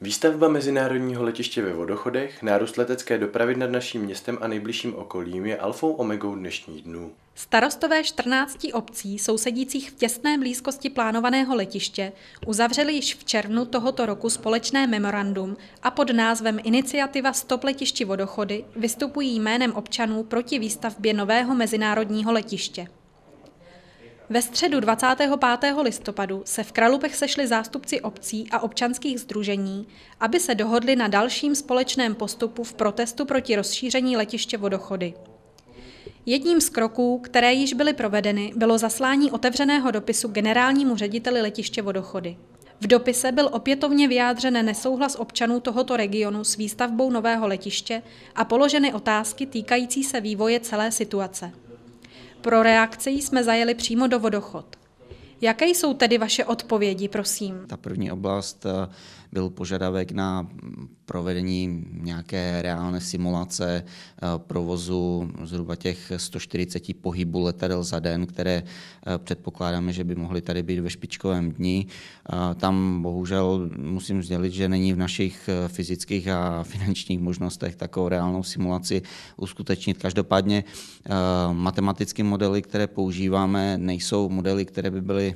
Výstavba mezinárodního letiště ve Vodochodech, nárůst letecké dopravy nad naším městem a nejbližším okolím je alfou omegou dnešních dnů. Starostové 14 obcí sousedících v těsné blízkosti plánovaného letiště uzavřeli již v červnu tohoto roku společné memorandum a pod názvem Iniciativa Stop letišti Vodochody vystupují jménem občanů proti výstavbě nového mezinárodního letiště. Ve středu 25. listopadu se v Kralupech sešli zástupci obcí a občanských združení, aby se dohodli na dalším společném postupu v protestu proti rozšíření letiště Vodochody. Jedním z kroků, které již byly provedeny, bylo zaslání otevřeného dopisu generálnímu řediteli letiště Vodochody. V dopise byl opětovně vyjádřen nesouhlas občanů tohoto regionu s výstavbou nového letiště a položeny otázky týkající se vývoje celé situace. Pro reakci jsme zajeli přímo do vodochod. Jaké jsou tedy vaše odpovědi, prosím? Ta první oblast eh, byl požadavek na provedení nějaké reálné simulace eh, provozu zhruba těch 140 pohybů letadel za den, které eh, předpokládáme, že by mohly tady být ve špičkovém dni. Tam bohužel musím sdělit, že není v našich fyzických a finančních možnostech takovou reálnou simulaci uskutečnit. Každopádně matematické modely, které používáme, nejsou modely, které by byly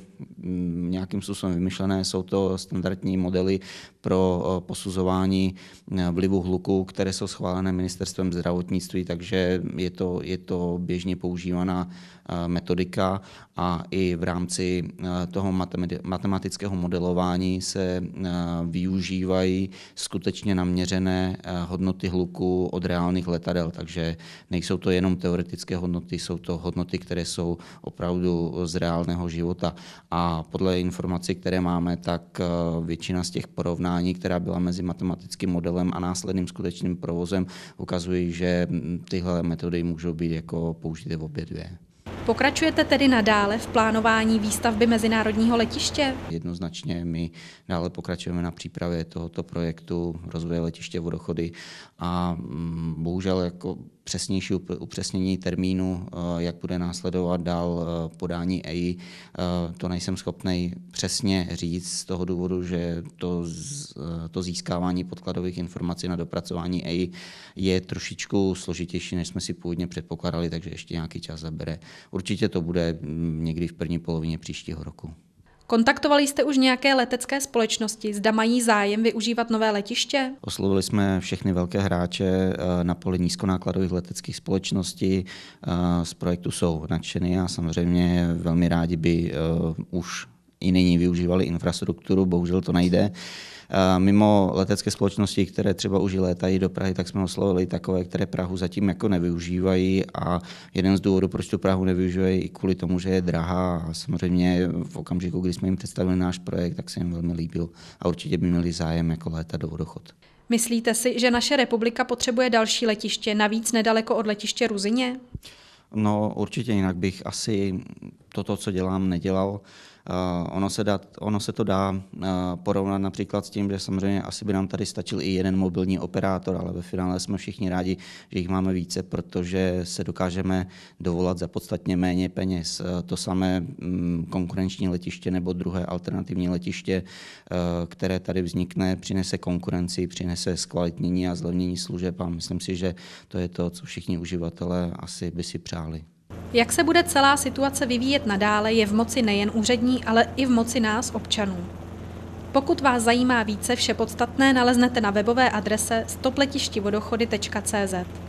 nějakým způsobem vymyšlené, jsou to standardní modely pro eh, posuzování eh, vlivu hluku, které jsou schválené ministerstvem zdravotnictví, takže je to, je to běžně používaná eh, metodika a i v rámci toho matematického modelování se využívají skutečně naměřené hodnoty hluku od reálných letadel, takže nejsou to jenom teoretické hodnoty, jsou to hodnoty, které jsou opravdu z reálného života a podle informací, které máme, tak eh, většina z těch porovnání, která byla mezi matematickým modelem a následným skutečným provozem, ukazují, že hm, tyhle metody můžou být jako použité v obě dvě. Pokračujete tedy nadále v plánování výstavby mezinárodního letiště? Jednoznačně my dále pokračujeme na přípravě tohoto projektu rozvoje letiště Vodochody a hm, bohužel jako přesnější upřesnění termínu, eh, jak bude následovat dál eh, podání EI, eh, to nejsem schopný přesně říct z toho důvodu, že to, to získávání podkladových informací na dopracování EI je trošičku složitější, než jsme si původně předpokládali, takže ještě nějaký čas zabere. Určitě to bude mm, někdy v první polovině příštího roku. Kontaktovali jste už nějaké letecké společnosti? Zda mají zájem využívat nové letiště? Oslovili jsme všechny velké hráče eh, na poli nízkonákladových leteckých společností. Eh, z projektu jsou nadšeny a samozřejmě velmi rádi by eh, už i nyní využívali infrastrukturu, bohužel to nejde. Mimo letecké společnosti, které třeba už létají do Prahy, tak jsme oslovili takové, které Prahu zatím jako nevyužívají a jeden z důvodů, proč tu Prahu nevyužívají, i kvůli tomu, že je drahá a samozřejmě v okamžiku, kdy jsme jim představili náš projekt, tak se jim velmi líbil a určitě by měli zájem jako léta do Vodochod. Myslíte si, že naše republika potřebuje další letiště, navíc nedaleko od letiště Ruzině? No určitě, jinak bych asi toto, co dělám, nedělal. Uh, ono, se dá, ono se to dá uh, porovnat například s tím, že samozřejmě asi by nám tady stačil i jeden mobilní operátor, ale ve finále jsme všichni rádi, že jich máme více, protože se dokážeme dovolat za podstatně méně peněz. Uh, to samé um, konkurenční letiště nebo druhé alternativní letiště, uh, které tady vznikne, přinese konkurenci, přinese zkvalitnění a zlevnění služeb a myslím si, že to je to, co všichni uživatelé asi by si přáli. Jak se bude celá situace vyvíjet nadále, je v moci nejen úřední, ale i v moci nás, občanů. Pokud vás zajímá více, vše podstatné naleznete na webové adrese stopletištivodochody.cz.